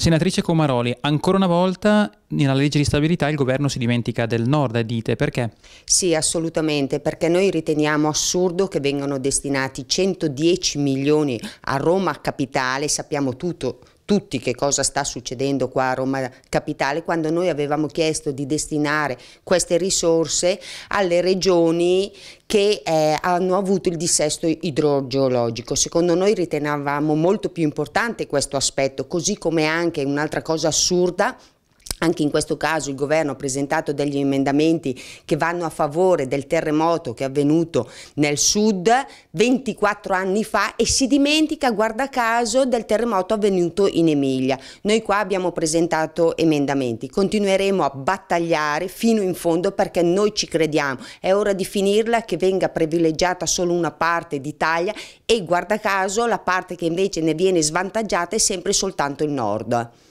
Senatrice Comaroli, ancora una volta nella legge di stabilità il governo si dimentica del nord, eh, dite perché? Sì, assolutamente, perché noi riteniamo assurdo che vengano destinati 110 milioni a Roma capitale, sappiamo tutto tutti che cosa sta succedendo qua a Roma Capitale quando noi avevamo chiesto di destinare queste risorse alle regioni che eh, hanno avuto il dissesto idrogeologico. Secondo noi ritenevamo molto più importante questo aspetto, così come anche un'altra cosa assurda anche in questo caso il governo ha presentato degli emendamenti che vanno a favore del terremoto che è avvenuto nel sud 24 anni fa e si dimentica, guarda caso, del terremoto avvenuto in Emilia. Noi qua abbiamo presentato emendamenti, continueremo a battagliare fino in fondo perché noi ci crediamo. È ora di finirla che venga privilegiata solo una parte d'Italia e guarda caso la parte che invece ne viene svantaggiata è sempre soltanto il nord.